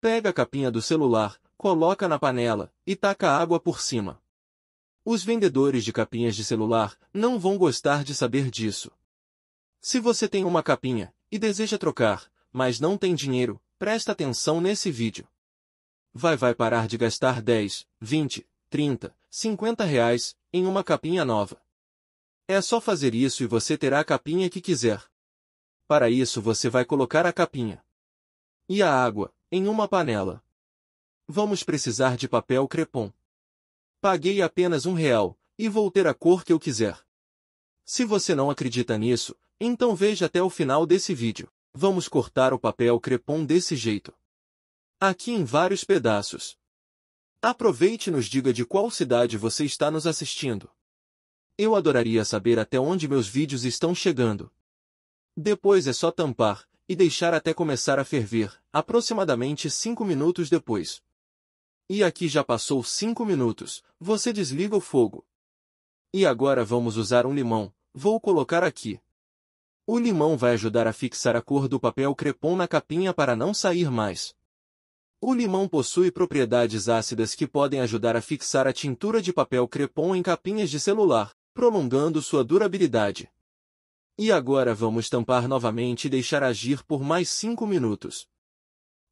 Pega a capinha do celular, coloca na panela e taca água por cima. Os vendedores de capinhas de celular não vão gostar de saber disso. Se você tem uma capinha e deseja trocar, mas não tem dinheiro, presta atenção nesse vídeo. Vai vai parar de gastar 10, 20, 30, 50 reais em uma capinha nova. É só fazer isso e você terá a capinha que quiser. Para isso você vai colocar a capinha e a água, em uma panela. Vamos precisar de papel crepom. Paguei apenas um real, e vou ter a cor que eu quiser. Se você não acredita nisso, então veja até o final desse vídeo. Vamos cortar o papel crepom desse jeito. Aqui em vários pedaços. Aproveite e nos diga de qual cidade você está nos assistindo. Eu adoraria saber até onde meus vídeos estão chegando. Depois é só tampar, e deixar até começar a ferver, aproximadamente 5 minutos depois. E aqui já passou 5 minutos, você desliga o fogo. E agora vamos usar um limão, vou colocar aqui. O limão vai ajudar a fixar a cor do papel crepom na capinha para não sair mais. O limão possui propriedades ácidas que podem ajudar a fixar a tintura de papel crepom em capinhas de celular, prolongando sua durabilidade. E agora vamos tampar novamente e deixar agir por mais 5 minutos.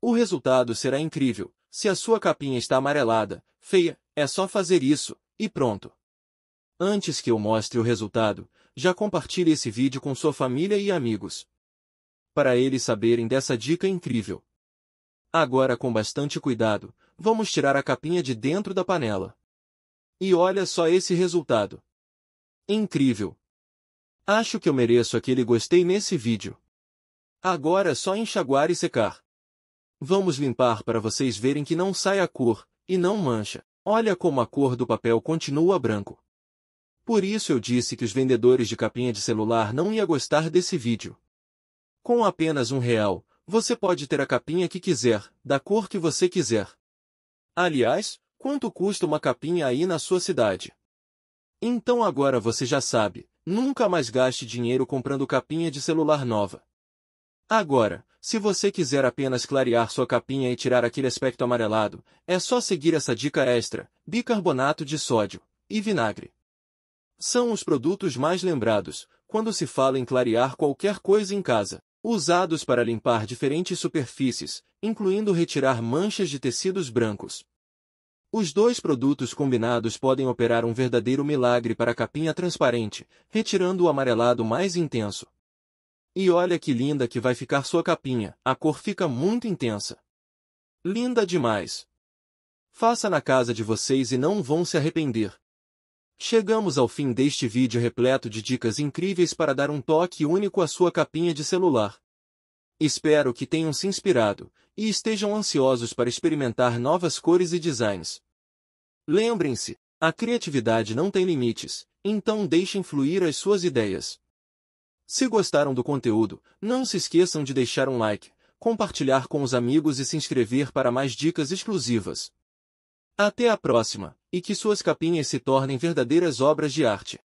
O resultado será incrível. Se a sua capinha está amarelada, feia, é só fazer isso, e pronto. Antes que eu mostre o resultado, já compartilhe esse vídeo com sua família e amigos. Para eles saberem dessa dica incrível. Agora com bastante cuidado, vamos tirar a capinha de dentro da panela. E olha só esse resultado. Incrível, Acho que eu mereço aquele gostei nesse vídeo. Agora é só enxaguar e secar. Vamos limpar para vocês verem que não sai a cor, e não mancha. Olha como a cor do papel continua branco. Por isso eu disse que os vendedores de capinha de celular não iam gostar desse vídeo. Com apenas um real, você pode ter a capinha que quiser, da cor que você quiser. Aliás, quanto custa uma capinha aí na sua cidade? Então agora você já sabe, Nunca mais gaste dinheiro comprando capinha de celular nova. Agora, se você quiser apenas clarear sua capinha e tirar aquele aspecto amarelado, é só seguir essa dica extra: bicarbonato de sódio e vinagre. São os produtos mais lembrados quando se fala em clarear qualquer coisa em casa, usados para limpar diferentes superfícies, incluindo retirar manchas de tecidos brancos, os dois produtos combinados podem operar um verdadeiro milagre para a capinha transparente, retirando o amarelado mais intenso. E olha que linda que vai ficar sua capinha, a cor fica muito intensa. Linda demais! Faça na casa de vocês e não vão se arrepender. Chegamos ao fim deste vídeo repleto de dicas incríveis para dar um toque único à sua capinha de celular. Espero que tenham se inspirado e estejam ansiosos para experimentar novas cores e designs. Lembrem-se, a criatividade não tem limites, então deixem fluir as suas ideias. Se gostaram do conteúdo, não se esqueçam de deixar um like, compartilhar com os amigos e se inscrever para mais dicas exclusivas. Até a próxima, e que suas capinhas se tornem verdadeiras obras de arte.